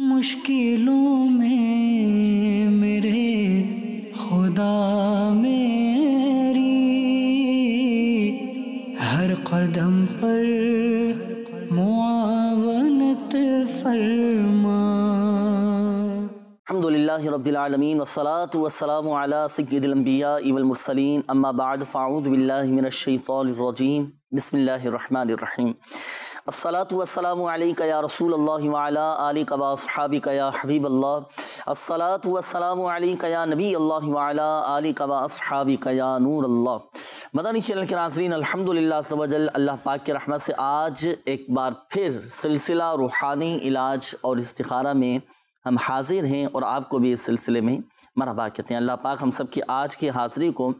मुश्किलों में मेरे खुदा मेरी हर कदम पर मुआवनत फरमा अल्हम्दुलिल्लाह रब्बिलआलमीन वस्सलातु वस्सलामु अला सय्यिदिल अंबिया वल मुरसलीन अम्मा बाद फ़ाऊद बिल्लाहि मिनश शैतानिर रजीम बिस्मिल्लाहिर रहमानिर रहीम अस्सलात वसलाम या रसूल अल्लाह कबाबी या हबीब अल्लाह अस्सलात वसलाम या नबी अल्लाह कबाबी या नूर अल्लाह मदानी चैनल के नाजरीन अल्हम्दुलिल्लाह सवजल अल्लाह पाक के रहमत से आज एक बार फिर सिलसिला रूहानी इलाज और इस्तारा में हम हाजिर हैं और आपको भी इस सिलसिले में मरहबा कहते हैं अल्लाह पाक हम सब की आज की हाज़िरी को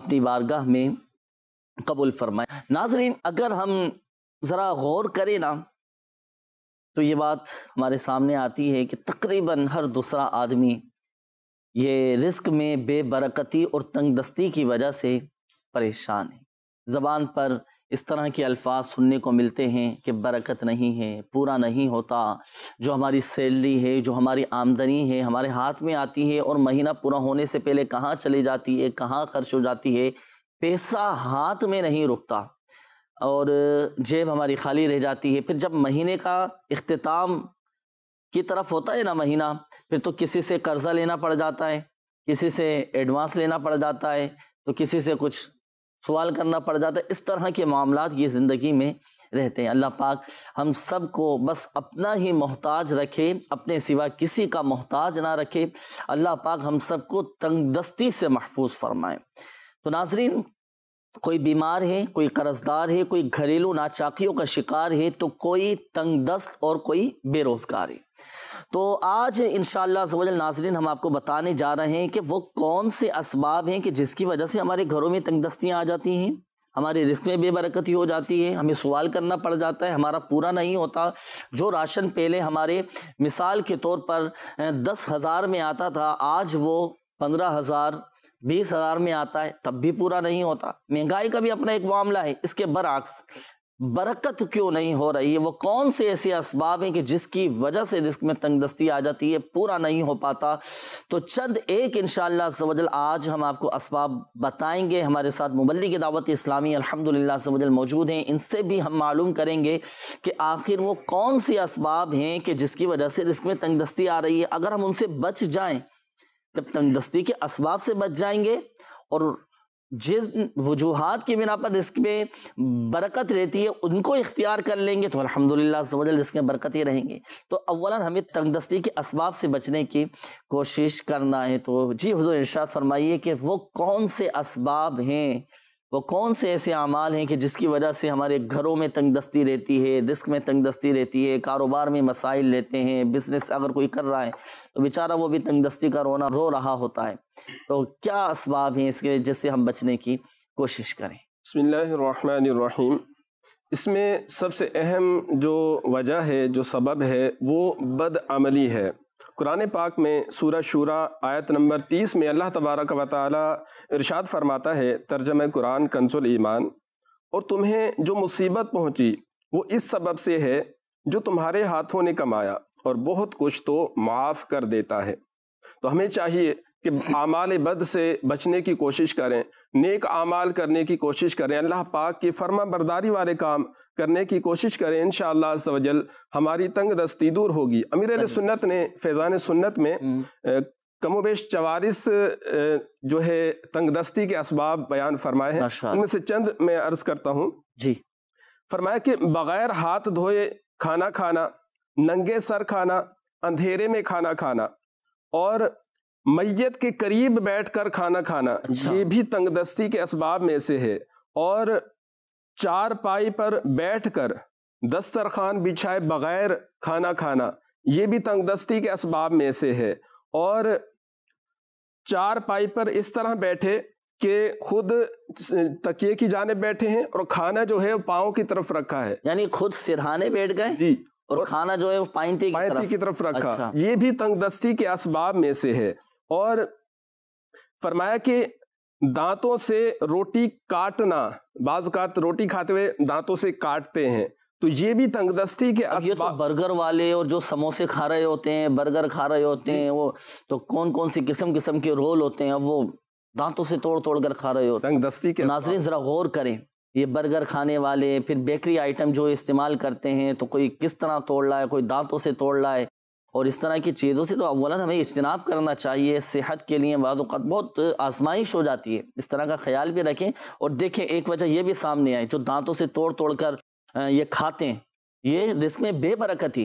अपनी बारगाह में कबूल फरमाए नाजरीन अगर हम ज़रा गौर करें ना तो ये बात हमारे सामने आती है कि तकरीबन हर दूसरा आदमी ये रिस्क में बेबरकती और तंगदस्ती की वजह से परेशान है ज़बान पर इस तरह के अल्फाज सुनने को मिलते हैं कि बरकत नहीं है पूरा नहीं होता जो हमारी सैलरी है जो हमारी आमदनी है हमारे हाथ में आती है और महीना पूरा होने से पहले कहाँ चली जाती है कहाँ खर्च हो जाती है पैसा हाथ में नहीं रुकता और जेब हमारी खाली रह जाती है फिर जब महीने का अख्ताम की तरफ होता है ना महीना फिर तो किसी से कर्ज़ा लेना पड़ जाता है किसी से एडवांस लेना पड़ जाता है तो किसी से कुछ सवाल करना पड़ जाता है इस तरह के मामला ये ज़िंदगी में रहते हैं अल्लाह पाक हम सब को बस अपना ही मोहताज रखे अपने सिवा किसी का मोहताज ना रखे अल्लाह पाक हम सब को तंगदस्ती से महफूज फरमाएँ तो नाजरीन कोई बीमार है कोई कर्जदार है कोई घरेलू नाचाकियों का शिकार है तो कोई तंग दस्त और कोई बेरोजगार है तो आज इन शजल नाजरन हम आपको बताने जा रहे हैं कि वो कौन से इसबाब हैं कि जिसकी वजह से हमारे घरों में तंग दस्तियाँ आ जाती हैं हमारे रिस्क में बेबरकती हो जाती है हमें सवाल करना पड़ जाता है हमारा पूरा नहीं होता जो राशन पहले हमारे मिसाल के तौर पर दस हज़ार में आता था आज वो पंद्रह हज़ार बीस हजार में आता है तब भी पूरा नहीं होता महंगाई का भी अपना एक मामला है इसके बरक्स बरकत क्यों नहीं हो रही है वो कौन से ऐसे इसबाब हैं कि जिसकी वजह से रिस्क में तंगदस्ती आ जाती है पूरा नहीं हो पाता तो चंद एक इन शजल आज हम आपको इसबाब बताएंगे हमारे साथ मुबल्ली की दावत इस्लामी अलहमदिल्ला सवजल मौजूद हैं इनसे भी हम मालूम करेंगे कि आखिर वो कौन से इसबाब हैं कि जिसकी वजह से रिस्क में तंगदस्ती आ रही है अगर हम उनसे बच जाएँ जब तंगदस्ती के इसबाब से बच जाएंगे और जिस वजूहत की बिना पर रिस्क में बरकत रहती है उनको इख्तियार कर लेंगे तो अलहमदिल्ला रिस्क में बरकत ही रहेंगे तो अवला हमें तंगदस्ती के इसबाब से बचने की कोशिश करना है तो जी हजूर इर्शाद फरमाइए कि वो कौन से इसबाब हैं वो कौन से ऐसे अमाल हैं कि जिसकी वजह से हमारे घरों में तंग दस्ती रहती है रिस्क में तंग दस्ती रहती है कारोबार में मसाइल लेते हैं बिजनेस अगर कोई कर रहा है तो बेचारा वो भी तंग दस्ती का रोना रो रहा होता है तो क्या इसबाब हैं इसके जिससे हम बचने की कोशिश करें बसमीम इसमें सबसे अहम जो वजह है जो सबब है वो बदअमली है कुरान पाक में सूरह शुरा आयत नंबर तीस में अल्लाह तबारक व ताली इरशाद फरमाता है तर्जम कुरान कंसुल ईमान और तुम्हें जो मुसीबत पहुंची वो इस सबब से है जो तुम्हारे हाथों ने कमाया और बहुत कुछ तो माफ़ कर देता है तो हमें चाहिए कि आमाल बद से बचने की कोशिश करें नेक आमाल करने की कोशिश करें अल्लाह पाक की फर्मा बरदारी वाले काम करने की कोशिश करें इन शजल हमारी तंग दस्ती दूर होगी अमीर सुन्नत ने फैज़ान सुन्नत में हम्म। कमोबेश चवारिस जो है तंगदस्ती के असबाब बयान फरमाए हैं उनमें से चंद में अर्ज करता हूँ जी फरमाया कि बग़ैर हाथ धोए खाना खाना नंगे सर खाना अंधेरे में खाना खाना और मैयत के करीब बैठकर खाना खाना अच्छा। ये भी तंगदस्ती के इसबाब में से है और चार पाई पर बैठकर दस्तरखान बिछाए बगैर खाना खाना ये भी तंगदस्ती के इसबाब में से है और चार पाई पर इस तरह बैठे कि खुद तकिए की जाने बैठे हैं और खाना जो है पाओं की तरफ रखा है यानी खुद सिरहाने बैठ गए जी और, और खाना जो है वो पाइंती की, तरफ। की तरफ रखा अच्छा। ये भी तंगदस्ती के इसबाब में से है और फरमाया कि दांतों से रोटी काटना बाज़ात रोटी खाते हुए दांतों से काटते हैं तो ये भी तंगदस्ती के ये तो बर्गर वाले और जो समोसे खा रहे होते हैं बर्गर खा रहे होते हैं वो तो कौन कौन सी किस्म किस्म के रोल होते हैं अब वो दांतों से तोड़ तोड़ कर खा रहे होते हैं तंगदस्ती के नाजरीन ज़रा गौर करें ये बर्गर खाने वाले फिर बेकरी आइटम जो इस्तेमाल करते हैं तो कोई किस तरह तोड़ रहा है कोई दांतों से तोड़ रहा है और इस तरह की चीज़ों से तो अवला हमें इजतनाब करना चाहिए सेहत के लिए बाद बहुत आजमाइश हो जाती है इस तरह का ख्याल भी रखें और देखें एक वजह यह भी सामने आए जो दांतों से तोड़ तोड़ कर ये खाते हैं ये रिस्क में बेबरकत ही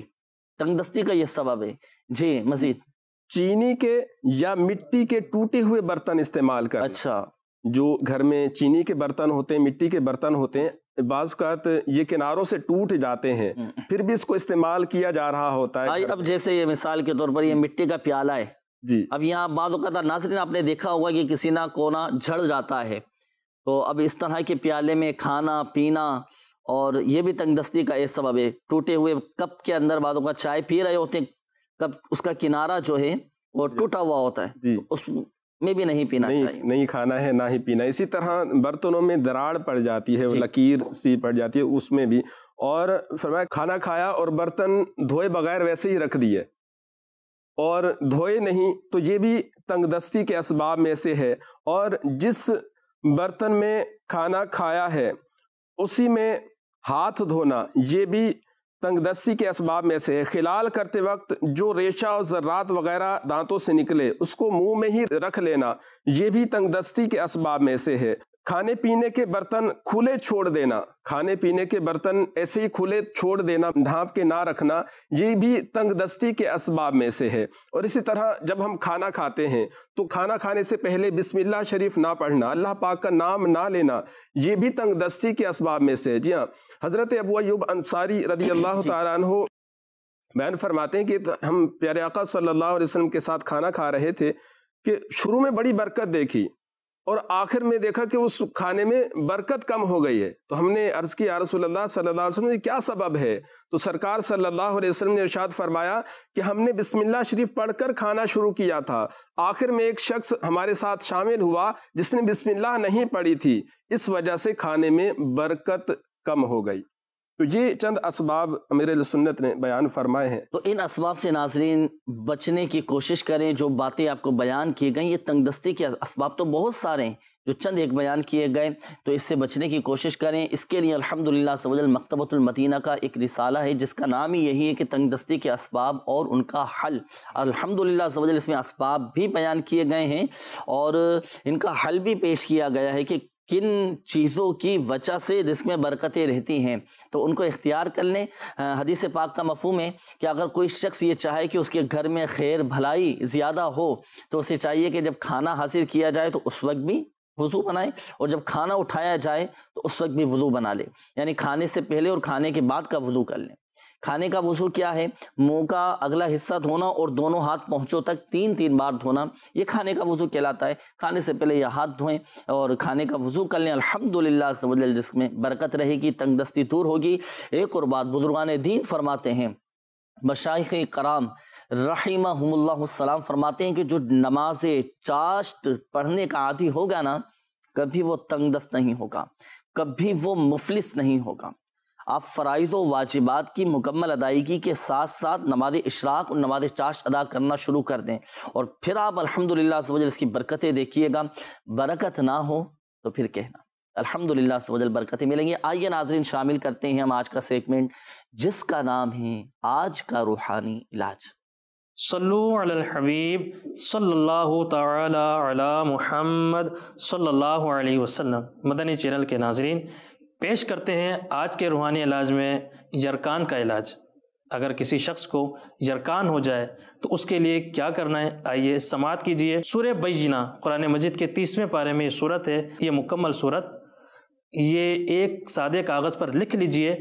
तंगदस्ती का यह सबब है जी मजीद चीनी के या मिट्टी के टूटे हुए बर्तन इस्तेमाल कर अच्छा जो घर में चीनी के बर्तन होते हैं मिट्टी के बर्तन होते हैं बाज़ात ये किनारों से टूट जाते हैं हम्म। फिर भी इसको इस्तेमाल किया जा रहा होता है अब जैसे ये मिसाल के तौर पर ये मिट्टी का प्याला है जी अब यहाँ बाद नाजरीन आपने देखा होगा कि किसी ना कोना झड़ जाता है तो अब इस तरह के प्याले में खाना पीना और ये भी तंगदस्ती का एक सबब है टूटे हुए कप के अंदर बाद का चाय पी रहे होते हैं कप उसका किनारा जो है वो टूटा हुआ होता है तो उस में भी नहीं पीना नहीं, चाहिए नहीं खाना है ना ही पीना इसी तरह बर्तनों में दराड़ पड़ जाती है लकीर सी पड़ जाती है उसमें भी और फरमाया खाना खाया और बर्तन धोए बगैर वैसे ही रख दिए और धोए नहीं तो ये भी तंगदस्ती के इसबाब में से है और जिस बर्तन में खाना खाया है उसी में हाथ धोना ये भी तंगदस्ती के इसबाब में से खिलाल करते वक्त जो रेशा और जरात वगैरह दांतों से निकले उसको मुंह में ही रख लेना ये भी तंगदस्ती के इसबाब में से है खाने पीने के बर्तन खुले छोड़ देना खाने पीने के बर्तन ऐसे ही खुले छोड़ देना ढांप के ना रखना ये भी तंग दस्ती के इसबाब में से है और इसी तरह जब हम खाना खाते हैं तो खाना खाने से पहले बिस्मिल्लाह शरीफ ना पढ़ना अल्लाह पाक का नाम ना लेना ये भी तंग दस्ती के इसबाब में से है जी हाँ हज़रत अबू अंसारी रदी अल्लाह तु बयान फरमाते हैं कि हम प्यारे आका सल्लल्लाहु अलैहि वसल्लम के साथ खाना खा रहे थे कि शुरू में बड़ी बरकत देखी और आखिर में देखा कि उस खाने में बरकत कम हो गई है तो हमने अर्ज़ किया रसोल्ला सल्ला क्या सबब है तो सरकार सल्लल्लाहु अलैहि वसल्लम ने इरशाद फरमाया कि हमने बिस्मिल्लाह शरीफ पढ़कर खाना शुरू किया था आखिर में एक शख्स हमारे साथ शामिल हुआ जिसने बिस्मिल्लाह नहीं पढ़ी थी इस वजह से खाने में बरकत कम हो गई तो ये चंद इसबाब अमीर सुन्नत ने बयान फरमाए हैं तो इन इसबाब से नाजरीन बचने की कोशिश करें जो बातें आपको बयान किए गए ये तंगदस्ती के इसबाब तो बहुत सारे हैं जो चंद एक बयान किए गए तो इससे बचने की कोशिश करें इसके लिए अल्हम्दुलिल्लाह सवजल मकतबतुलमदीना का एक रिसाला है जिसका नाम ही यही है कि तंगदस्ती के इसबाब और उनका हल अल्हम्दुलिल्लाह सवजल इसमें इसबाब भी बयान किए गए हैं और इनका हल भी पेश किया गया है कि किन चीज़ों की वजह से रिस्क में बरकतें रहती हैं तो उनको इख्तियार कर लें हदीस पाक का मफहम है कि अगर कोई शख्स ये चाहे कि उसके घर में खैर भलाई ज़्यादा हो तो उसे चाहिए कि जब खाना हासिल किया जाए तो उस वक्त भी वज़ू बनाए और जब खाना उठाया जाए तो उस वक्त भी वज़ू बना ले यानी खाने से पहले और खाने के बाद का वज़ू कर लें खाने का वजू क्या है मुंह का अगला हिस्सा धोना और दोनों हाथ पहुँचों तक तीन तीन बार धोना ये खाने का वजू कहलाता है खाने से पहले यह हाथ धोएं और खाने का वजू कर लें अलहमदिल्ला जिसमें बरकत रहेगी तंगदस्ती दूर होगी एक और बात बुजुर्गान दीन फरमाते हैं मशाइ कराम रहीमासलाम फरमाते हैं कि जो नमाज चाश्त पढ़ने का आदि होगा ना कभी वो तंगदस्त नहीं होगा कभी वो मुफलिस नहीं होगा आप व वाजिबात की मुकम्मल अदायगी के साथ साथ नमाज इशराक और नमाज चाश अदा करना शुरू कर दें और फिर आप अलहमदिल्ला इसकी बरकतें देखिएगा बरकत ना हो तो फिर कहना अलहमदिल्ला वजल बरकतें मिलेंगे आइए नाजरन शामिल करते हैं हम आज का सेगमेंट जिसका नाम है आज का रूहानी इलाज सल्लुबीब सल्ला महमद सल्ला वसलम मदनी चैनल के नाजरन पेश करते हैं आज के रूहानी इलाज में यरकान का इलाज अगर किसी शख्स को यरकान हो जाए तो उसके लिए क्या करना है आइए समात कीजिए सूर्य बैजना कुरान मजिद के तीसवें पारे में ये सूरत है ये मुकम्मल सूरत ये एक सादे कागज़ पर लिख लीजिए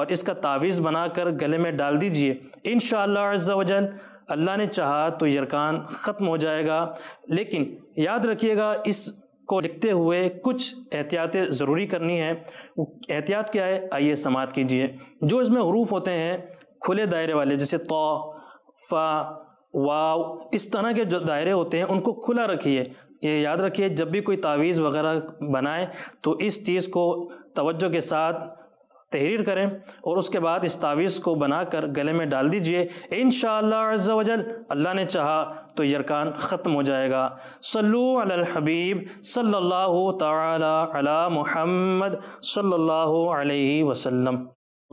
और इसका तावीज़ बनाकर गले में डाल दीजिए इन शजल अल्लाह ने चाहा तो यरकान ख़त्म हो जाएगा लेकिन याद रखिएगा इस को लिखते हुए कुछ एहतियातें ज़रूरी करनी है एहतियात क्या है आइए समात कीजिए जो इसमें हरूफ होते हैं खुले दायरे वाले जैसे तो फा वाव इस तरह के जो दायरे होते हैं उनको खुला रखिए ये याद रखिए जब भी कोई तावीज़ वगैरह बनाए तो इस चीज़ को तवज्जो के साथ तहरीर करें और उसके बाद इस तावीज़ को बनाकर गले में डाल दीजिए इन शजल अल्लाह ने चाहा तो यरकान ख़त्म हो जाएगा सल्लू अल हबीब सल्लल्लाहु ताला अला मोहम्मद सल्लल्लाहु अलैहि वसल्लम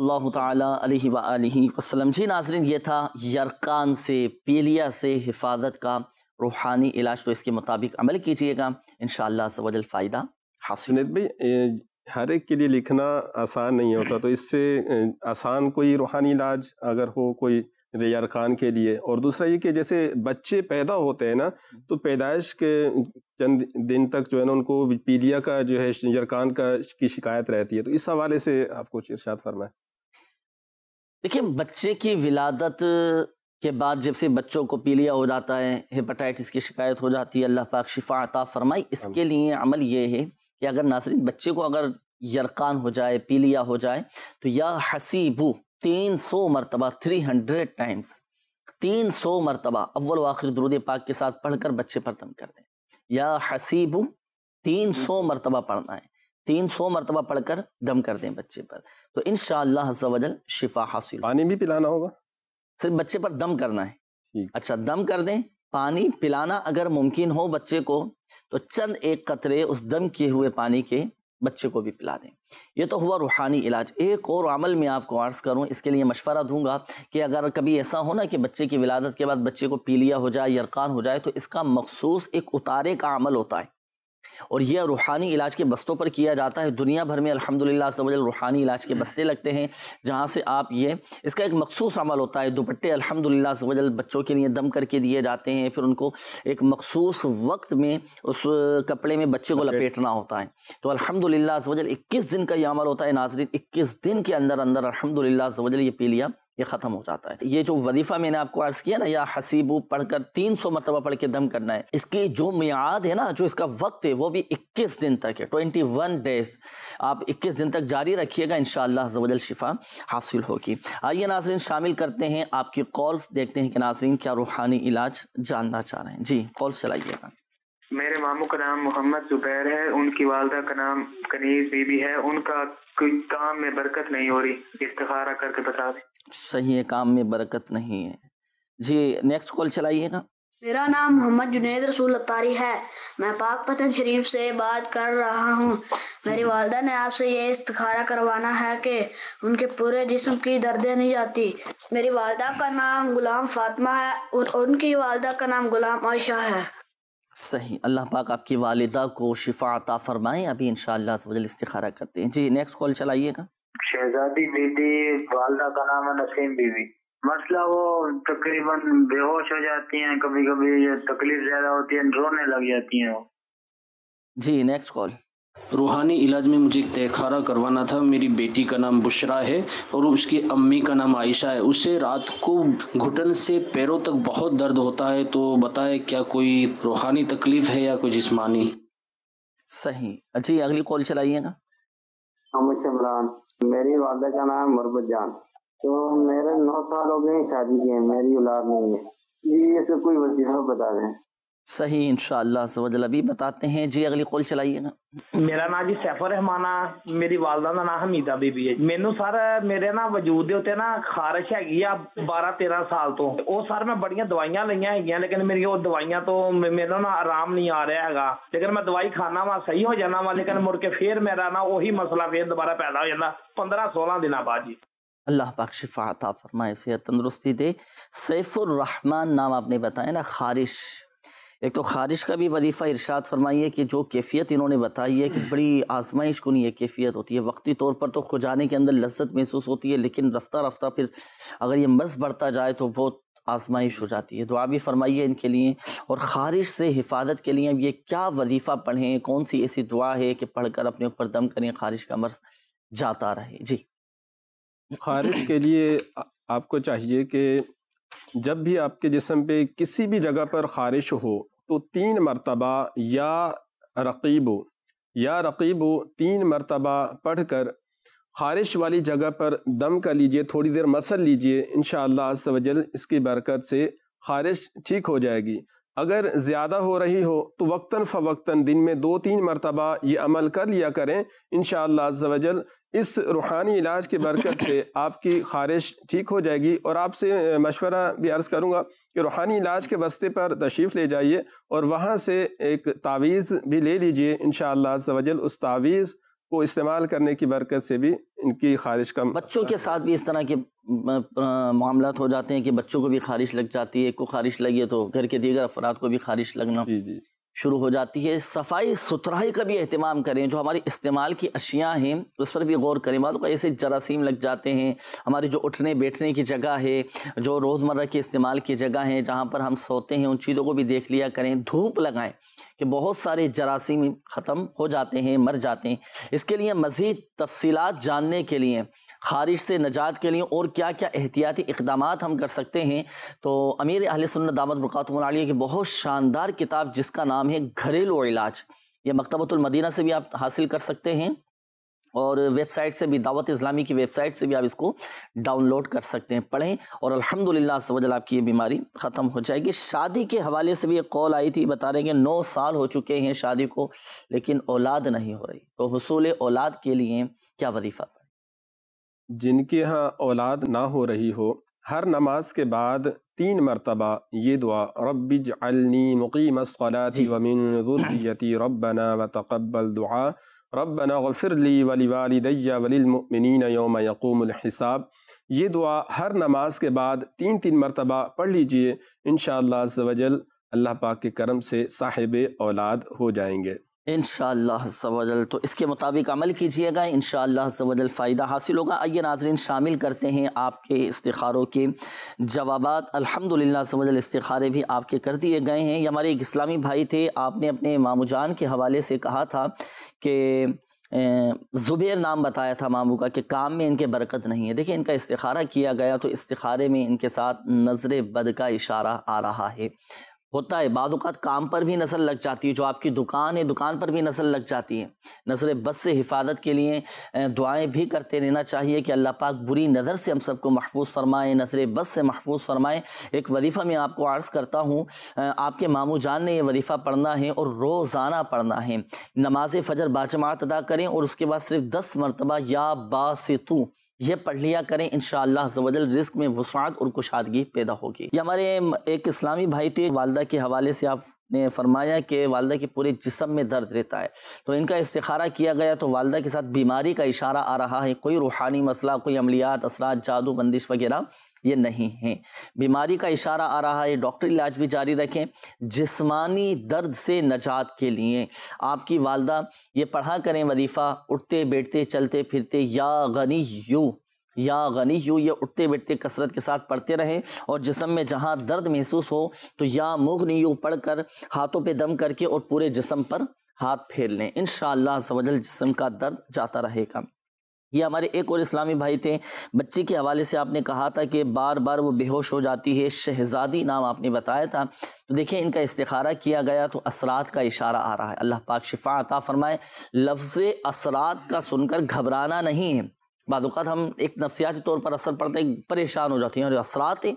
अल्लाह अलैहि वसल्लम जी नाजरीन ये था यरकान से पीलिया से हिफाजत का रूहानी इलाज तो इसके मुताबिक अमल कीजिएगा इन शजल फ़ायदा हासिल भाई हर एक के लिए लिखना आसान नहीं होता तो इससे आसान कोई रूहानी इलाज अगर हो कोई रियार खान के लिए और दूसरा ये कि जैसे बच्चे पैदा होते हैं ना तो पैदाइश के चंद दिन तक जो है ना उनको पीलिया का जो है जिंजर खान का की शिकायत रहती है तो इस हवाले से आप कुछ इर्शाद फरमाएं देखिए बच्चे की विलादत के बाद जब से बच्चों को पीलिया हो जाता है हेपाटाइटिस की शिकायत हो जाती है अल्लाह पाक शिफा अता फरमाई इसके लिए अमल ये है कि अगर नासरीन बच्चे को अगर यरकान हो जाए पीलिया हो जाए तो या हसीबू तीन सौ मरतबा थ्री हंड्रेड टाइम्स तीन सौ मरतबा अव्वल आखिर दरुद पाक के साथ पढ़कर बच्चे पर दम कर दें या हसीबू तीन सौ मरतबा पढ़ना है तीन सौ मरतबा पढ़कर दम कर दें बच्चे पर तो इन शजल शिफा हासिल पानी भी पिलाना होगा सिर्फ बच्चे पर दम करना है अच्छा दम कर दें पानी पिलाना अगर मुमकिन हो बच्चे को तो चंद एक कतरे उस दम किए हुए पानी के बच्चे को भी पिला दें ये तो हुआ रूहानी इलाज एक और अमल में आपको अर्ज़ करूँ इसके लिए मशवरा दूंगा कि अगर कभी ऐसा हो ना कि बच्चे की विलादत के बाद बच्चे को पीलिया हो जाए यरकान हो जाए तो इसका मखसूस एक उतारे का अमल होता है और यह रूहानी इलाज के बस्तों पर किया जाता है दुनिया भर में अलहमदिल्ला सवजल रूहानी इलाज के बस्ते लगते हैं जहाँ से आप ये इसका एक मखसूस अमल होता है दुपट्टे अलहमदिल्ला सवजल बच्चों के लिए दम करके दिए जाते हैं फिर उनको एक मखसूस वक्त में उस कपड़े में बच्चे को लपेटना होता है तो अलहमदिल्ला सवजल इक्कीस दिन का यह अमल होता है नाजरीन इक्कीस दिन के अंदर अंदर अलहमदिल्ला सवजल ये पीलिया ये ख़त्म हो जाता है ये जो वजीफ़ा मैंने आपको अर्ज़ किया ना या हसीबू पढ़कर तीन सौ मरतबा पढ़ के दम करना है इसकी जो मियाद है ना जो इसका वक्त है वो भी इक्कीस दिन तक है ट्वेंटी वन डेज आप इक्कीस दिन तक जारी रखिएगा इन शजल शिफा हासिल होगी आइए नाजरन शामिल करते हैं आपकी कॉल्स देखते हैं कि नाजरीन क्या रूहानी इलाज जानना चाह रहे हैं जी कॉल चलाइएगा मेरे मामू का नाम मोहम्मद जुबैर है उनकी वालदा का नाम कनीज बीबी है उनका कोई काम में बरकत नहीं हो रही इस्तारा करके बता दें सही है काम में बरकत नहीं है जी नेक्स्ट कॉल चलाइएगा मेरा नाम मोहम्मद जुनेद रसूल अतारी है मैं पाक पतन शरीफ से बात कर रहा हूँ मेरी वालदा ने आपसे ये इस्तारा करवाना है कि उनके पूरे जिस्म की दर्दें नहीं जाती मेरी वालदा का नाम गुलाम फातिमा है और उनकी वालदा का नाम गुलाम आयशा है सही अल्लाह पाक आपकी वालदा को शिफा अता फरमाएं अभी इन शाह इस्तारा करते हैं जी नेक्स्ट कॉल चलाइएगा शहजादी बीबी वालदा का नाम है नसीम बीबी मसला वो तकरीबन बेहोश हो जाती हैं कभी कभी तकलीफ ज्यादा होती है रोने लग जाती हैं वो जी नेक्स्ट कॉल रूहानी इलाज में मुझे एक तहखारा करवाना था मेरी बेटी का नाम बुशरा है और उसकी अम्मी का नाम आयशा है उसे रात को घुटन से पैरों तक बहुत दर्द होता है तो बताए क्या कोई रूहानी तकलीफ है या कोई जिस्मानी सही अच्छी अगली कॉल चलाइएगा मेरी वादा का नाम मुरबत जान तो मेरे नौ साल हो गए शादी के मेरी औलाद नहीं है जी ऐसे कोई वजीफा बता दें सही इनशाला अभी बताते हैं जी अगली कॉल चलाइएगा मेरा नाम जी सैफर रहमाना मेरी वालदा का नाम हमीदा बीबी है मेनू सर मेरे ना वजूद उत्ते ना खारिश हैगी बारह तेरह साल तो ओ सर मैं बड़िया दवाइया लिया है लेकिन मेरी वो दवाइया तो मेरे ना आराम नहीं आ रहा है लेकिन मैं दवाई खाना वा सही हो जाना वा लेकिन मुड़ के फिर मेरा ना उ मसला फिर दोबारा पैदा हो जाता पंद्रह सोलह दिन बाद जी अल्लाह पाक शिफा अता फरमाए सेहत तंदुरुस्ती दे सैफुररहमान नाम आपने बताया ना खारिश एक तो ख़ारिश का भी वजीफ़ा इर्शाद फरमाइए कि जो कैफियत इन्होंने बताई है कि बड़ी आजमाइश को नहीं ये कैफियत होती है वक्ती तौर पर तो खुजाने के अंदर लज्जत महसूस होती है लेकिन रफ्ता रफ्ता फिर अगर ये मज़ बढ़ता जाए तो बहुत आजमाइश हो जाती है दुआ भी फरमाइए इनके लिए और ख़ारिश से हिफाजत के लिए ये क्या वजीफ़ा पढ़ें कौन सी ऐसी दुआ है कि पढ़कर अपने ऊपर दम करें खारिश का मर्ज जाता रहे जी खारिश के लिए आपको चाहिए कि जब भी आपके जिसम पे किसी भी जगह पर ख़ारिश हो तो तीन मरतबा या रकीब या रकीब तीन मरतबा पढ़ कर ख़ारिश वाली जगह पर दम कर लीजिए थोड़ी देर मसल लीजिए इन शजल इसकी बरकत से ख़ारिश ठीक हो जाएगी अगर ज़्यादा हो रही हो तो वक्ता फ़वक्ता दिन में दो तीन मरतबा ये अमल कर लिया करें इन शजल इस रूहानी इलाज के बरकत से आपकी ख़ारिश ठीक हो जाएगी और आपसे मशवरा भी अर्ज़ करूँगा कि रूहानी इलाज के वस्ते पर तशरीफ़ ले जाइए और वहाँ से एक तावीज़ भी ले लीजिए इन शजल उस तावीज़ को इस्तेमाल करने की बरकत से भी इनकी खारिश कम बच्चों के साथ भी इस तरह के मामला हो जाते हैं कि बच्चों को भी खारिश लग जाती है एक को खारिश लगी तो घर के दीगर अफराद को भी खारिश लगना जी जी शुरू हो जाती है सफाई सुथराई का भी अहतमाम करें जो हमारी इस्तेमाल की अशियाँ हैं उस पर भी गौर करें बातों का ऐसे जरासीम लग जाते हैं हमारी जो उठने बैठने की जगह है जो रोज़मर्रा के इस्तेमाल की जगह है जहाँ पर हम सोते हैं उन चीज़ों को भी देख लिया करें धूप लगाएं कि बहुत सारे जरासीम ख़त्म हो जाते हैं मर जाते हैं इसके लिए मज़ीद तफसीत जानने के लिए ख़ारिश से नजात के लिए और क्या क्या एहतियाती इकदाम हम कर सकते हैं तो अमीर अहल सुन दामद बरक़ातमलिया की बहुत शानदार किताब जिसका नाम है घरेलू इलाज ये मकतबतुलमदीना से भी आप हासिल कर सकते हैं और वेबसाइट से भी दावत इस्लामी की वेबसाइट से भी आप इसको डाउनलोड कर सकते हैं पढ़ें और अल्हम्दुलिल्लाह सवजल आपकी ये बीमारी ख़त्म हो जाएगी शादी के हवाले से भी एक कॉल आई थी बता रहे हैं कि नौ साल हो चुके हैं शादी को लेकिन औलाद नहीं हो रही तो हसूल औलाद के लिए क्या वजीफ़ा पड़े जिनके यहाँ औलाद ना हो रही हो हर नमाज के बाद तीन मरतबा ये दुआ रब्बी अलनी मुकीम वमिन रबना व तकबल दुआ रबना गफ़िर ली वली वालदैया वलिलमिन योम यकूमसाब ये दुआ हर नमाज के बाद तीन तीन मरतबा पढ़ लीजिए इन शजल अल्लाह पाक के करम से साहिब औलाद हो जाएंगे इन शजल तो इसके मुताबिक अमल कीजिएगा इन शजल फ़ायदा हासिल होगा आइए नाजरन शामिल करते हैं आपके इस्तारों के जवाब अलहमदिल्ला सवजल इस्तारे भी आपके कर दिए गए हैं ये हमारे एक इस्लामी भाई थे आपने अपने मामू जान के हवाले से कहा था कि ज़ुबैर नाम बताया था मामू का कि काम में इनके बरकत नहीं है देखिए इनका इस्तारा किया गया तो इस्तारे में इनके साथ नज़र बद का इशारा आ रहा है होता है बाद काम पर भी नसल लग जाती है जो आपकी दुकान है दुकान पर भी नसल लग जाती है नसर बस से हिफाजत के लिए दुआएं भी करते रहना चाहिए कि अल्लाह पाक बुरी नज़र से हम सबको महफूज फ़रमाएं नसर बस से महफूज फरमाएँ एक वजीफ़ा मैं आपको आर्ज़ करता हूँ आपके मामू जान ने यह वजीफ़ा पढ़ना है और रोज़ाना पढ़ना है नमाज फ़जर बाजमात अदा करें और उसके बाद सिर्फ दस मरतबा या बासतू ये पढ़ लिया करें इन शजल रिस्क में वसात और कुशादगी पैदा होगी ये हमारे एक इस्लामी भाई थे वालदा के हवाले से आप ने फरमाया कि वालदा के पूरे जिसम में दर्द रहता है तो इनका इस्तारा किया गया तो वालदा के साथ बीमारी का इशारा आ रहा है कोई रूहानी मसला कोई अमलियात असरात जादू बंदिश वगैरह ये नहीं है बीमारी का इशारा आ रहा है डॉक्टर इलाज भी जारी रखें जिस्मानी दर्द से नजात के लिए आपकी वालदा ये पढ़ा करें वजीफ़ा उठते बैठते चलते फिरते या गनी यू या गनी यू ये उठते बैठते कसरत के साथ पढ़ते रहें और जिसम में जहाँ दर्द महसूस हो तो या मुगनी यू कर हाथों पर दम करके और पूरे जिसम पर हाथ फेर लें इन शवजल जिसम का दर्द जाता रहेगा ये हमारे एक और इस्लामी भाई थे बच्चे के हवाले से आपने कहा था कि बार बार वो बेहोश हो जाती है शहजादी नाम आपने बताया था तो देखिए इनका इस्तारा किया गया तो असरात का इशारा आ रहा है अल्लाह पाक शिफा अता फरमाए लफ्ज़ असरात का सुनकर घबराना नहीं है बाद हम एक नफसियाती तौर पर असर पड़ते हैं परेशान हो जाते हैं और जो असरात हैं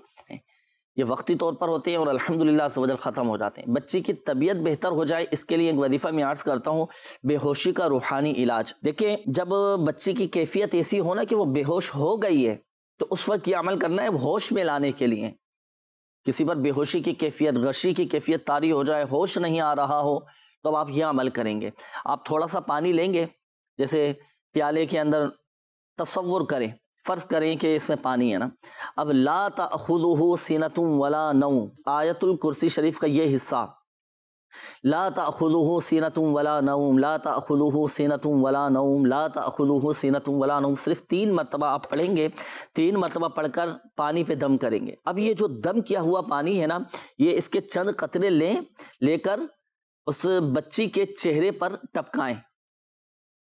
ये वक्ती तौर पर होते हैं और अलहमदिल्ला से वजह ख़त्म हो जाते हैं बच्ची की तबीयत बेहतर हो जाए इसके लिए एक वजीफ़ा मैं आर्ज़ करता हूँ बेहोशी का रूहानी इलाज देखें जब बच्ची की कैफियत ऐसी हो ना कि वो बेहोश हो गई है तो उस वक्त ये अमल करना है होश में लाने के लिए किसी पर बेहोशी की कैफियत गशी की कैफियत तारी हो जाए होश नहीं आ रहा हो तो आप यह अमल करेंगे आप थोड़ा सा पानी लेंगे जैसे प्याले के अंदर तस्वुर करें फ़र्ज़ करें कि इसमें पानी है ना अब ला तखुद हो सीना तुम वला नऊ आयतुल कुर्सी शरीफ का ये हिस्सा ला तखुद हो सीना तुम वला नऊम ला तखुद हो सीना तुम वला नऊम ला तखुद हो सीना तुम वला नऊम सिर्फ तीन मरतबा आप पढ़ेंगे तीन मरतबा पढ़कर पानी पे दम करेंगे अब ये जो दम किया हुआ पानी है ना ये इसके चंद कतरे लें लेकर उस बच्ची के चेहरे पर टपकाएँ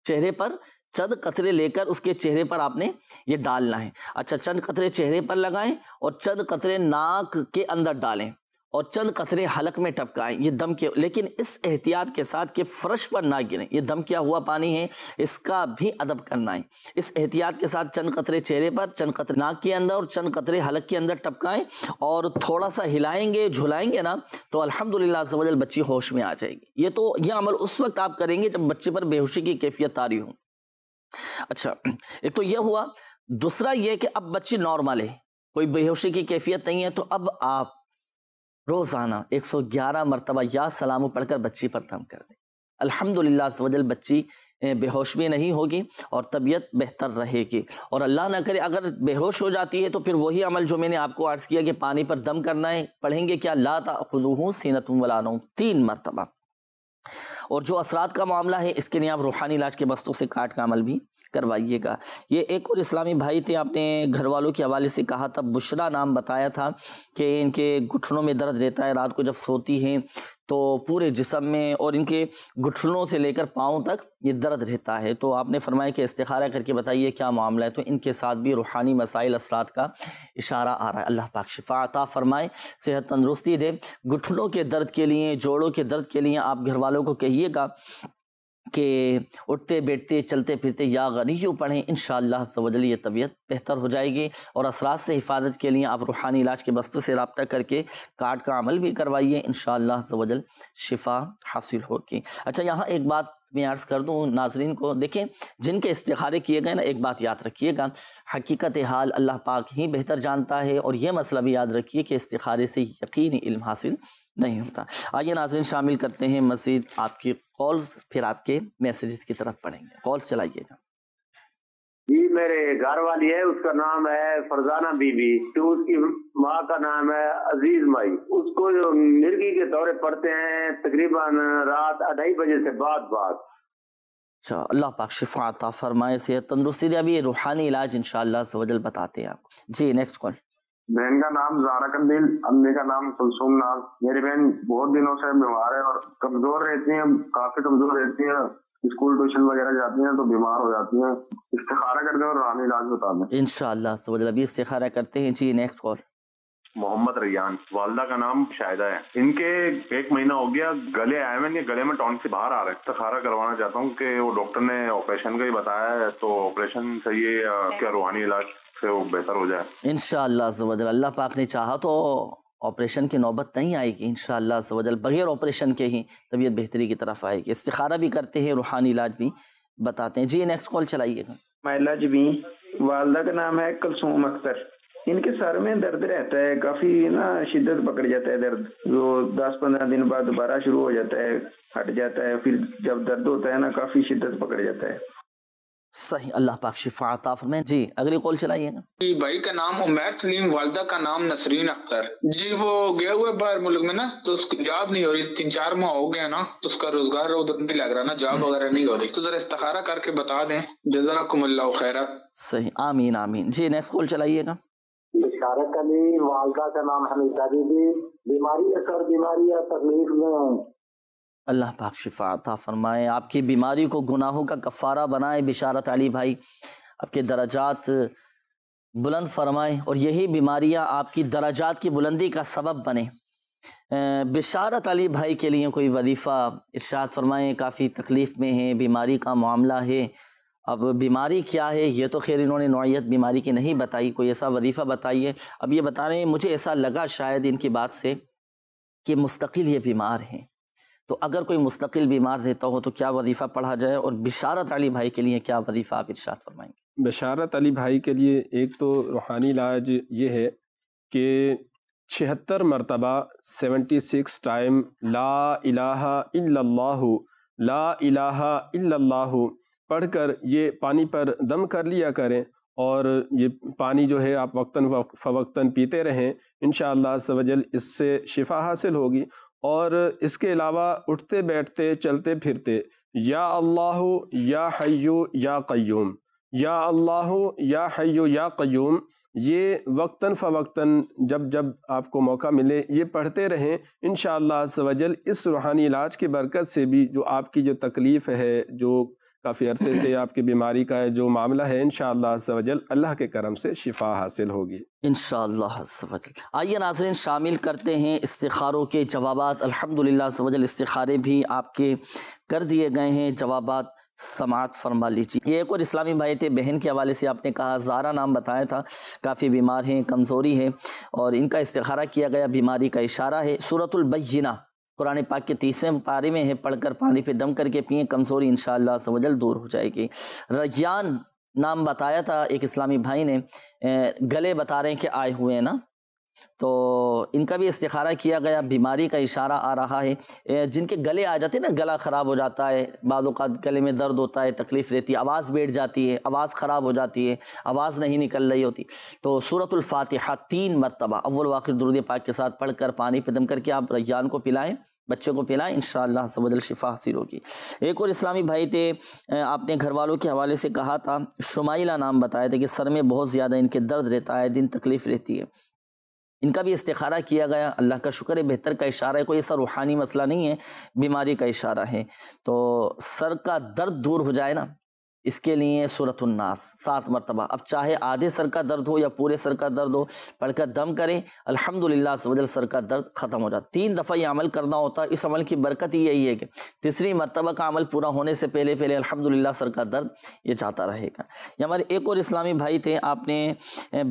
चेहरे पर चंद कतरे लेकर उसके चेहरे पर आपने ये डालना है अच्छा चंद कतरे चेहरे पर लगाएं और चंद कतरे नाक के अंदर डालें और चंद कतरे हलक में टपकाएं ये दम के लेकिन इस एहतियात के साथ कि फ्रश पर ना गिरें ये दम क्या हुआ पानी है इसका भी अदब करना है इस एहतियात के साथ चंद कतरे चेहरे पर चंद कतरे नाक के अंदर और चंद कतरे हलक के अंदर टपकाएं और थोड़ा सा हिलाएंगे झुलाएंगे ना तो अलहमदिल्ला बच्ची होश में आ जाएगी ये तो यह अमल उस वक्त आप करेंगे जब बच्चे पर बेहोशी की कैफियत तारी हूँ अच्छा एक तो यह हुआ दूसरा यह कि अब बच्ची नॉर्मल है कोई बेहोशी की कैफियत नहीं है तो अब आप रोज़ाना 111 मरतबा या सलाम पढ़कर बच्ची पर दम कर दें अल्हम्दुलिल्लाह सवजल बच्ची बेहोश भी नहीं होगी और तबीयत बेहतर रहेगी और अल्लाह ना करे अगर बेहोश हो जाती है तो फिर वही अमल जो मैंने आपको अर्ज़ किया कि पानी पर दम करना है पढ़ेंगे क्या ला खुदूँ सीनत वलानों तीन मरतबा और जो असरात का मामला है इसके लिए आप रूहानी इलाज के बस्तों से काट का अमल भी करवाइएगा ये एक और इस्लामी भाई थे आपने घर वालों के हवाले से कहा था बुशरा नाम बताया था कि इनके घुटनों में दर्द रहता है रात को जब सोती हैं तो पूरे जिसम में और इनके घुटनों से लेकर पाँव तक ये दर्द रहता है तो आपने फरमाया कि इस्तारा करके बताइए क्या मामला है तो इनके साथ भी रूहानी मसाइल असरात का इशारा आ रहा है अल्लाह पाक शिफा अता फरमाए सेहत तंदरुस्ती दे घुटनों के दर्द के लिए जोड़ों के दर्द के लिए आप घर वालों को कहिएगा कि उठते बैठते चलते फिरते या गनी जो पढ़ें इन शजल ये तबीयत बेहतर हो जाएगी और असरात से हिफाजत के लिए आप रूहानी इलाज के बस्तों से रबता करके कार्ड का अमल भी करवाइए इन शजल शिफा हासिल होगी अच्छा यहाँ एक बात मैं अर्ज़ कर दूँ नाजरन को देखें जिनके इस्तारे किए गए ना एक बात याद रखिएगा हकीकत हाल अल्लाह पाक ही बेहतर जानता है और यह मसला भी याद रखिए कि इस्तारे से यकीन इल्म हासिल नहीं होता आइए नाजरन शामिल करते हैं मजीद आपकी कॉल्स फिर आपके मैसेजेस की तरफ पढ़ेंगे कॉल्स चलाइएगा जी मेरे घर वाली है उसका नाम है फरजाना बीबी तो उसकी माँ का नाम है अजीज माई उसको जो मिर्गी के दौरे पड़ते हैं तकरीबन रात अढ़ाई बजे से बाद बाद अच्छा अल्लाह पाक शिफाता फरमाए सेहत तंदरुस्ती अभी रूहानी इलाज इनशाला बताते हैं आपको जी नेक्स्ट कॉल बहन का नाम जारा कंदील अम्मी का नाम कुलसुम नाग मेरी बहन बहुत दिनों से बीमार है और कमजोर रहती है काफी कमजोर रहती है स्कूल ट्यूशन वगैरह जाती हैं तो बीमार हो जाती हैं इस्तेखारा करते हैं और रानी इलाज बताते हैं इनशाला तो मतलब इस्तेखारा करते हैं जी नेक्स्ट कॉल मोहम्मद रैयान वालदा का नाम शायदा है इनके एक महीना हो गया गले आए हुए गले में टॉन्ट से बाहर आ रहे हैं सखारा करवाना चाहता हूँ कि वो डॉक्टर ने ऑपरेशन का ही बताया है तो ऑपरेशन सही है क्या रूहानी इलाज से वो बेहतर हो जाए इनशाला अल्लाह पाक ने चाह तो ऑपरेशन की नौबत नहीं आएगी इन शजल बगैर ऑपरेशन के ही तबीयत बेहतरी की तरफ आएगी इस्तारा भी करते हैं रूहानी इलाज भी बताते हैं जी नेक्स्ट कॉल चलाइएगा महिला जी भी वालदा का नाम है कलसूम अख्तर इनके सर में दर्द रहता है काफी ना शिद्दत पकड़ जाता है दर्द जो दस पंद्रह दिन बाद दोबारा शुरू हो जाता है हट जाता है फिर जब दर्द होता है ना काफी शिद्दत पकड़ जाता है सही अल्लाह पाक शिफाता फरमाए जी अगली कॉल चलाइएगा जी भाई का नाम उमैर सलीम वालदा का नाम नसरीन अख्तर जी वो गया हुआ बाहर मुल्क में ना तो उसकी जॉब नहीं हो रही तीन चार माह हो गया ना तो उसका रोजगार उधर नहीं लग रहा ना जॉब वगैरह नहीं हो रही तो जरा इस्तारा करके बता दें जजाकुमल्ला खैरा सही आमीन आमीन जी नेक्स्ट कॉल चलाइएगा कारक अली वालदा का नाम हमीदा दीदी बीमारी है सर बीमारी है तकलीफ में हूँ अल्लाह पाक शिफाता फरमाए आपकी बीमारी को गुनाहों का कफ़ारा बनाए बिशारत अली भाई आपके दर्जात बुलंद फरमाए और यही बीमारियां आपकी दर्जात की बुलंदी का सबब बने बिशारत अली भाई के लिए कोई वजीफ़ा इर्शाद फरमाए काफ़ी तकलीफ़ में है बीमारी का मामला है अब बीमारी क्या है ये तो खैर इन्होंने नौीयत बीमारी की नहीं बताई कोई ऐसा वजीफ़ा बताइए अब ये बता रहे हैं मुझे ऐसा लगा शायद इनकी बात से कि मुस्तकिल ये बीमार हैं तो अगर कोई मुस्तकिल बीमार रहता हो तो क्या वजीफ़ा पढ़ा जाए और बिशारत अली भाई के लिए क्या वजीफ़ा आप इर्शाद फरमाएंगे बिशारत अली भाई के लिए एक तो रूहानी इलाज ये है कि छिहत्तर मरतबा सेवेंटी सिक्स टाइम ला इलाहा इल्लल्लाहु ला इलाहा इल्लल्लाहु पढ़कर ये पानी पर दम कर लिया करें और ये पानी जो है आप वक्ता फवक्तन पीते रहें इन शजल इससे शिफा हासिल होगी और इसके अलावा उठते बैठते चलते फिरते या अल्लाह या हयो या क्यूम या अल्लाह या हयो या क्यूम ये वक्ता फवक्तन जब जब आपको मौका मिले ये पढ़ते रहें इन शजल इस रूहानी इलाज की बरकत से भी जो आपकी जो तकलीफ़ है जो काफ़ी अरसे से आपकी बीमारी का जो मामला है इन शजल अल्लाह के करम से शिफा हासिल होगी इन शजल आइए नाजरन शामिल करते हैं इस्तारों के जवाब अलहमदिल्ला सवजल इस्तारे भी आपके कर दिए गए हैं जवाब समात फरमा लीजिए एक और इस्लामी भाई थे बहन के हवाले से आपने कहा ज़ारा नाम बताया था काफ़ी बीमार हैं कमज़ोरी है और इनका इस्तारा किया गया बीमारी का इशारा है सूरतुलबैना कुरान पाक के तीसरे पारे में है पढ़कर पानी पे दम करके पिए कमज़ोरी इन शजल दूर हो जाएगी रैयान नाम बताया था एक इस्लामी भाई ने गले बता रहे हैं कि आए हुए हैं ना तो इनका भी इस्तारा किया गया बीमारी का इशारा आ रहा है जिनके गले आ जाते हैं ना गला ख़राब हो जाता है बाद गले में दर्द होता है तकलीफ़ रहती है आवाज़ बैठ जाती है आवाज़ ख़राब हो जाती है आवाज़ नहीं निकल रही होती तो सूरतुल्फ़ातिहा तीन मरतबा अव्वल वाखिर दुरुद पाक के साथ पढ़ कर पानी पदम करके आप रैयान को पिलाएँ बच्चों को पिलाएं इन शबल शिफा हासिल होगी एक और इस्लामी भाई थे आपने घर वालों के हवाले से कहा था शुमाइला नाम बताया था कि सर में बहुत ज़्यादा इनके दर्द रहता है दिन तकलीफ़ रहती है इनका भी इस्तारा किया गया अल्लाह का शुक्र है बेहतर का इशारा है कोई ऐसा रूहानी मसला नहीं है बीमारी का इशारा है तो सर का दर्द दूर हो जाए ना इसके लिए सूरतुन्नास सात मरतबा अब चाहे आधे सर का दर्द हो या पूरे सर का दर्द हो पढ़कर दम करें अल्हम्दुलिल्लाह वजल सर का दर्द ख़त्म हो जाता तीन दफ़ा ये अमल करना होता है इस अमल की बरकत यही है कि तीसरी मरतबा का अमल पूरा होने से पहले पहले अलहमदिल्ला सर का दर्द ये जाता रहेगा ये हमारे एक और इस्लामी भाई थे आपने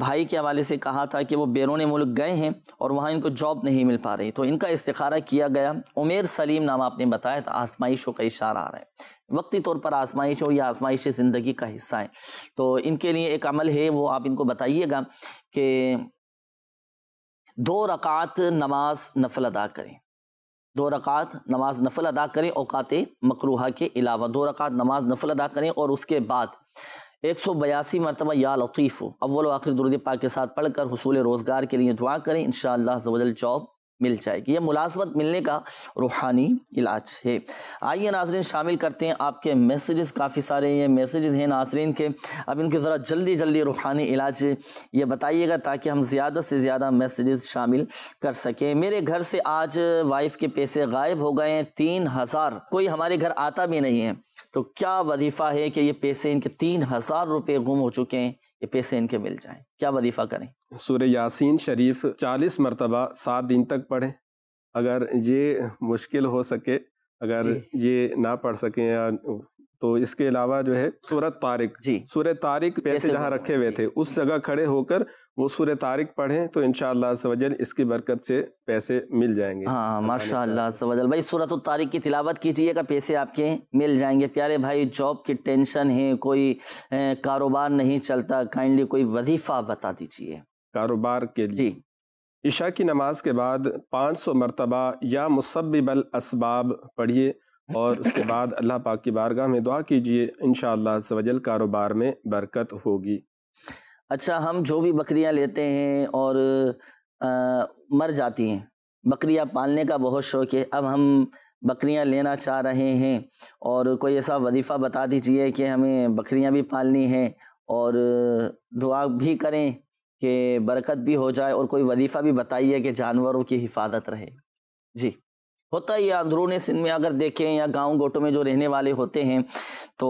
भाई के हवाले से कहा था कि वो बैरून मुल्क गए हैं और वहाँ इनको जॉब नहीं मिल पा रही तो इनका इस्तारा किया गया उमेर सलीम नाम आपने बताया था आसमाइशों का इशारा आ रहा है वक्ती तौर पर आजमाइश हो या आजमाइश ज़िंदगी का हिस्सा है तो इनके लिए एक अमल है वो आप इनको बताइएगा कि दो रकात नमाज नफल अदा करें दो रकात नमाज नफल अदा करें औकात मकरूहा के अलावा दो रकात नमाज नफल अदा करें और उसके बाद एक सौ बयासी मरतबा या लतीफ़ हो अव्वल आखिर दुरुद पाक के साथ पढ़कर हसूल रोज़गार के लिए दुआ करें इन शाह जॉब मिल जाएगी यह मुलाजमत मिलने का रूहानी इलाज है आइए नाजरीन शामिल करते हैं आपके मैसेजेस काफ़ी सारे ये मैसेजेस हैं नाजरीन के अब इनके ज़रा जल्दी जल्दी रूहानी इलाज ये बताइएगा ताकि हम ज़्यादा से ज़्यादा मैसेजेस शामिल कर सकें मेरे घर से आज वाइफ के पैसे गायब हो गए हैं तीन हज़ार कोई हमारे घर आता भी नहीं है तो क्या वजीफ़ा है कि ये पैसे इनके तीन हज़ार रुपये गुम हो चुके हैं ये पैसे इनके मिल जाए क्या वजीफा करें सूर्य यासीन शरीफ चालीस मरतबा सात दिन तक पढ़ें अगर ये मुश्किल हो सके अगर ये ना पढ़ सकें या तो इसके अलावा जो है सूरत तारिक जी सूर्य तारिक पैसे जहाँ रखे हुए थे उस जगह खड़े होकर वो सूर्य तारिक पढ़े तो इनशाला इसकी बरकत से पैसे मिल जाएंगे हाँ माशा सवजल भाई सूरत तारिक की तिलावत कीजिएगा पैसे आपके मिल जाएंगे प्यारे भाई जॉब की टेंशन है कोई कारोबार नहीं चलता काइंडली कोई वजीफा बता दीजिए कारोबार के जी ईशा की नमाज के बाद 500 मरतबा या मुसब्बिबल असबाब पढ़िए और उसके बाद अल्लाह पाक की बारगाह में दुआ कीजिए इन शजल कारोबार में बरकत होगी अच्छा हम जो भी बकरियां लेते हैं और आ, मर जाती हैं बकरियां पालने का बहुत शौक है अब हम बकरियां लेना चाह रहे हैं और कोई ऐसा वजीफ़ा बता दीजिए कि हमें बकरियां भी पालनी हैं और दुआ भी करें कि बरकत भी हो जाए और कोई वजीफ़ा भी बताइए कि जानवरों की हिफाजत रहे जी होता ही अंदरूनी सिंध में अगर देखें या गांव गोटों में जो रहने वाले होते हैं तो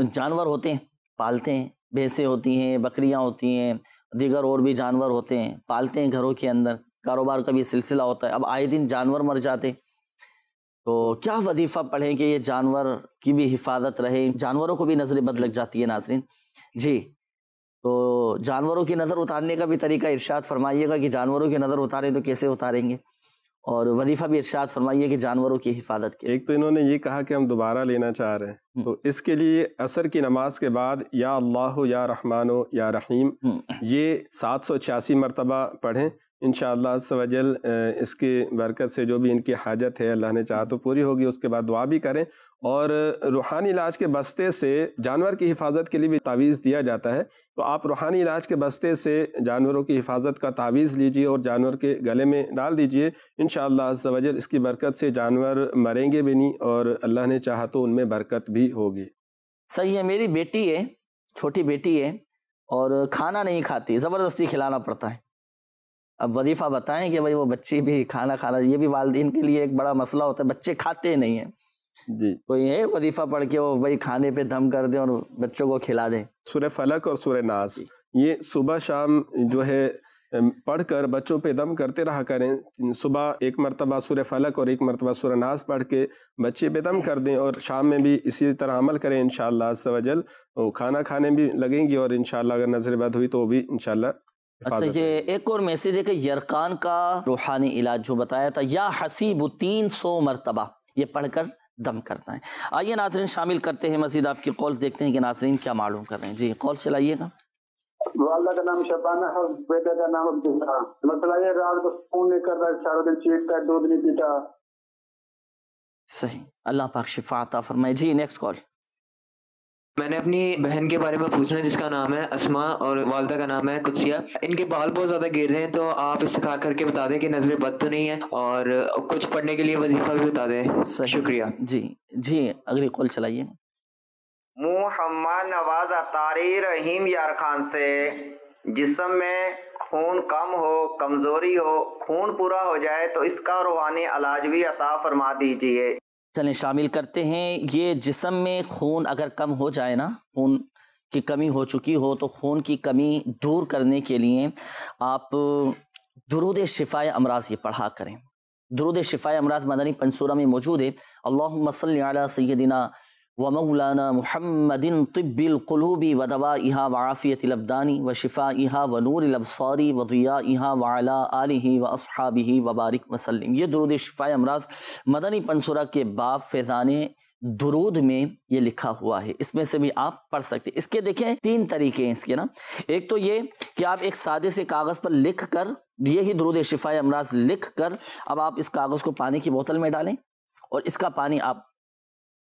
जानवर होते हैं पालते हैं भैंसें होती हैं बकरियां होती हैं दीगर और भी जानवर होते हैं पालते हैं घरों के अंदर कारोबार का भी सिलसिला होता है अब आए दिन जानवर मर जाते तो क्या वजीफ़ा पढ़ें कि ये जानवर की भी हिफाजत रहे जानवरों को भी नज़र बद लग जाती है नाजरीन जी तो जानवरों की नज़र उतारने का भी तरीका इर्शाद फरमाइएगा कि जानवरों की नज़र उतारें तो कैसे उतारेंगे और वजीफा भी इर्शाद फरमाइए कि जानवरों की हिफाजत की एक तो इन्होंने ये कहा कि हम दोबारा लेना चाह रहे हैं हम्म। तो इसके लिए असर की नमाज के बाद या अल्लाह या रहमान या रहीम हम्म। ये सात सौ छियासी मरतबा पढ़ें इन शजल इसकी बरकत से जो भी इनकी हाजत है अल्लाह ने चाह तो पूरी होगी उसके बाद दुआ भी करें और रूहानी इलाज के बस्ते से जानवर की हिफाजत के लिए भी तावीज़ दिया जाता है तो आप रूहानी इलाज के बस्ते से जानवरों की हिफाजत का तावीज़ लीजिए और जानवर के गले में डाल दीजिए इन शजल इसकी बरकत से जानवर मरेंगे भी नहीं और अल्लाह ने चाहा तो उनमें बरकत भी होगी सही है मेरी बेटी है छोटी बेटी है और खाना नहीं खाती ज़बरदस्ती खिलाना पड़ता है अब वजीफ़ा बताएं कि भाई वो बच्चे भी खाना खाना ये भी वालदेन के लिए एक बड़ा मसला होता है बच्चे खाते नहीं हैं जी कोई है वजीफा पढ़ के वो भाई खाने पे दम कर दे और बच्चों को खिला दे सूर्य फलक और सूर्य नास ये सुबह शाम जो है पढ़कर बच्चों पे दम करते रहा करें सुबह एक मरतबा सूर्य फलक और एक मरतबा सूर्य नास पढ़ के बच्चे पे दम कर दें और शाम में भी इसी तरह अमल करें इन शजल खाना खाने भी लगेंगे और इन अगर नजरबाद हुई तो भी इन अच्छा ये एक और मैसेज है कि यरकान का रूहानी इलाज जो बताया था या हसीब तीन सौ मरतबा ये पढ़कर दम करता है आइए नाजरीन शामिल करते हैं मजीद आपकी कॉल देखते हैं कि नाजरीन क्या मालूम कर रहे हैं जी कॉल चलाइएगा वाला का नाम शबाना है बेटा का नाम अब्दुल्ला मसला ये रात को फोन नहीं कर रहा सारा दिन चीट का दूध नहीं पीता सही अल्लाह पाक शिफाता फरमाए जी नेक्स्ट कॉल मैंने अपनी बहन के बारे में पूछना जिसका नाम है असमा और वालदा का नाम है कुत्सिया इनके बाल बहुत ज़्यादा गिर रहे हैं तो आप इस्तखा करके बता दें कि नज़रें बद तो नहीं है और कुछ पढ़ने के लिए वजीफा भी बता दें शुक्रिया जी जी अगली कॉल चलाइए मोहम्मद नवाज अतारी रहीम यार खान से जिसम में खून कम हो कमज़ोरी हो खून पूरा हो जाए तो इसका रूहानी इलाज भी अता फरमा दीजिए चलें शामिल करते हैं ये जिसम में खून अगर कम हो जाए ना खून की कमी हो चुकी हो तो खून की कमी दूर करने के लिए आप दुरुद शिफाय अमराज ये पढ़ा करें दरुद शिफा अमराज मदनी पंसूरा में मौजूद है अल्लाह मसल सैदिना व मौलाना महमदिन तिब्बिलकलूबी वदवा इहा लबदानी व शिफ़ा इहा व नूरबसौरी वदिया इहा वाला आलही व असहाबी वबारक वसलम ये दरूद शिफ़ा अमराज मदनी पंसुरा के बाब फैज़ान दरूद में ये लिखा हुआ है इसमें से भी आप पढ़ सकते इसके देखें तीन तरीके हैं इसके ना एक तो ये कि आप एक सादे से कागज़ पर लिख कर यही दरूद शिफ़ा अमराज लिख कर अब आप इस कागज़ को पानी की बोतल में डालें और इसका पानी आप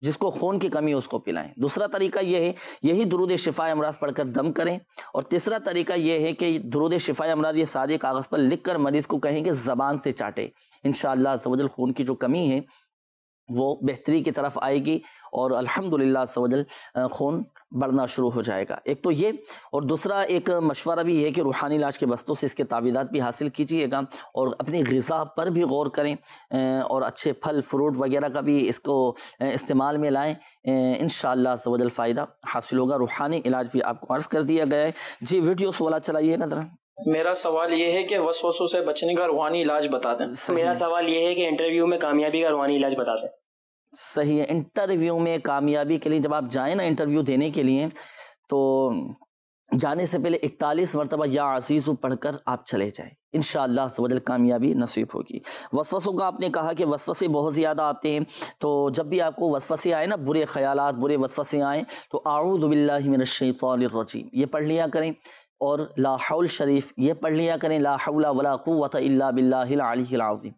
जिसको खून की कमी है उसको पिलाएं दूसरा तरीका यह है यही दुरूद शिफा अमराज पढ़कर दम करें और तीसरा तरीका यह है कि दुरूद शिफा अमराज ये सादे कागज़ पर लिख कर मरीज़ को कहें कि ज़बान से चाटे इन शाह खून की जो कमी है वो बेहतरी की तरफ आएगी और अल्हम्दुलिल्लाह सवजल खून बढ़ना शुरू हो जाएगा एक तो ये और दूसरा एक मशवरा भी है कि रूहानी इलाज के वस्तों से इसके तावीदात भी हासिल कीजिएगा और अपनी गज़ा पर भी गौर करें और अच्छे फल फ्रूट वगैरह का भी इसको इस्तेमाल में लाएँ इन शवजल फ़ायदा हासिल होगा रूहानी इलाज भी आपको अर्ज़ कर दिया गया है जी वीडियो से वाला चलाइएगा ज़रा मेरा सवाल ये है कि वसवसों से बचने का रूहानी इलाज बता दें मेरा सवाल ये है कि इंटरव्यू में कामयाबी का रूहानी इलाज बता दें सही है इंटरव्यू में कामयाबी के लिए जब आप जाए ना इंटरव्यू देने के लिए तो जाने से पहले इकतालीस मरतबा या आजीज़ पढ़कर आप चले जाए इन शजल कामयाबी नसीब होगी वसवसों का आपने कहा कि वसवसे बहुत ज़्यादा आते हैं तो जब भी आपको वसवसे आए ना बुरे ख्याल बुरे वसवसे आए तो रजी ये पढ़ लिया करें और लाहौल शरीफ ये पढ़ लिया करें लाहौला वला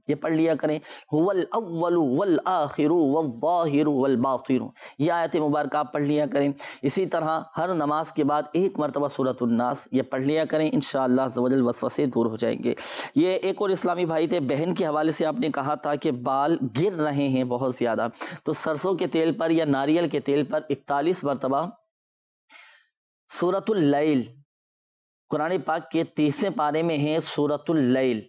ये पढ़ लिया करें हुवल अव्वलु वल आखिरु वल वल ये आयत मुबारक आप पढ़ लिया करें इसी तरह हर नमाज के बाद एक मरतबा सूरत ये पढ़ लिया करें इन शजल से दूर हो जाएंगे ये एक और इस्लामी भाई थे बहन के हवाले से आपने कहा था कि बाल गिर रहे हैं बहुत ज़्यादा तो सरसों के तेल पर या नारियल के तेल पर इकतालीस मरतबा सूरतुल्लैल कुरान पाक के तीसरे पारे में है सूरतुल्लैल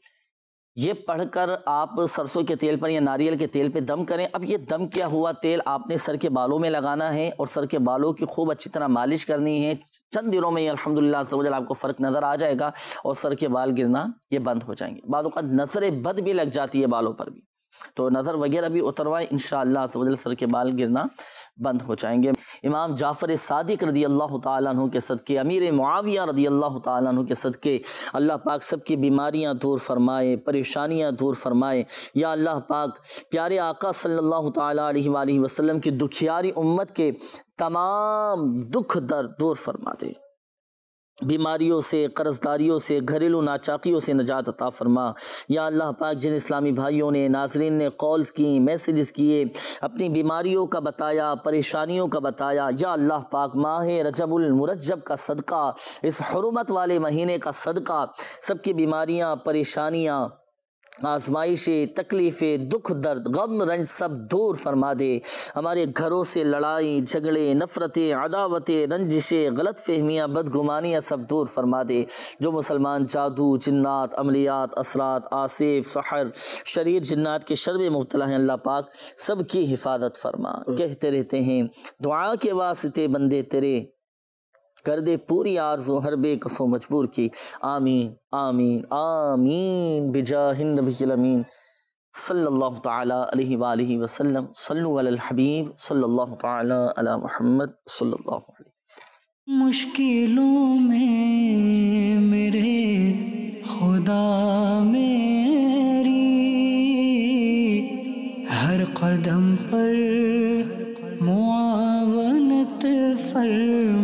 ये पढ़कर आप सरसों के तेल पर या नारियल के तेल पे दम करें अब ये दम किया हुआ तेल आपने सर के बालों में लगाना है और सर के बालों की खूब अच्छी तरह मालिश करनी है चंद दिनों में ये अलहमदिल्ला सवजल आपको फ़र्क नज़र आ जाएगा और सर के बाल गिरना ये बंद हो जाएंगे बाद नज़र बद भी लग जाती है बालों पर भी तो नज़र वगैरह भी उतरवाएं इन सर के बाल गिरना बंद हो जाएंगे इमाम जाफ़र सदक रदी अल्लाह तु के सदक़े अमीर मुआविया रदी अल्लाह तु के सदक़े अल्लाह पाक सब की बीमारियाँ दूर फरमाए परेशानियाँ दूर फरमाए या अल्लाह पाक प्यारे आका सल्लल्लाहु सल्ला तसलम की दुखियारी उम्मत के तमाम दुख दर दूर फरमा दे बीमारियों से कर्जदारियों से घरेलू नाचाकियों से नजात अता फरमा या अल्लाह पाक जिन इस्लामी भाइयों ने नाजरन ने कॉल्स की मैसेजेस किए अपनी बीमारियों का बताया परेशानियों का बताया या अल्लाह पाक माह रजबुलमरजब का सदका इस हरमत वाले महीने का सदका सबकी बीमारियाँ परेशानियाँ आजमाइशें तकलीफ़ें दुख दर्द गम रंज सब दूर फरमा दे हमारे घरों से लड़ाई झगड़े नफ़रतें अदावतें रंजिशें गलत फहमियाँ बदगुमानियाँ सब दूर फरमा दे जो मुसलमान जादू जन्ात अमलियात असरात आसिफ सहर शरीर जन्ात के शर मुबतला हैं अल्लाह पाक सब की हिफाजत फरमा हम्म। कहते रहते हैं दुआ के वास्ते बंदे तेरे कर दे पूरी आरजो हर बेकसो मजबूर की आमीन आमीन आमीन बिजाहिन नबीमीन सल्ला तह वसलम सल्लबीब सल्ला तहमद सल्ला मुश्किलों में मेरे खुदा मेरी हर कदम पर मुआवनत फरमा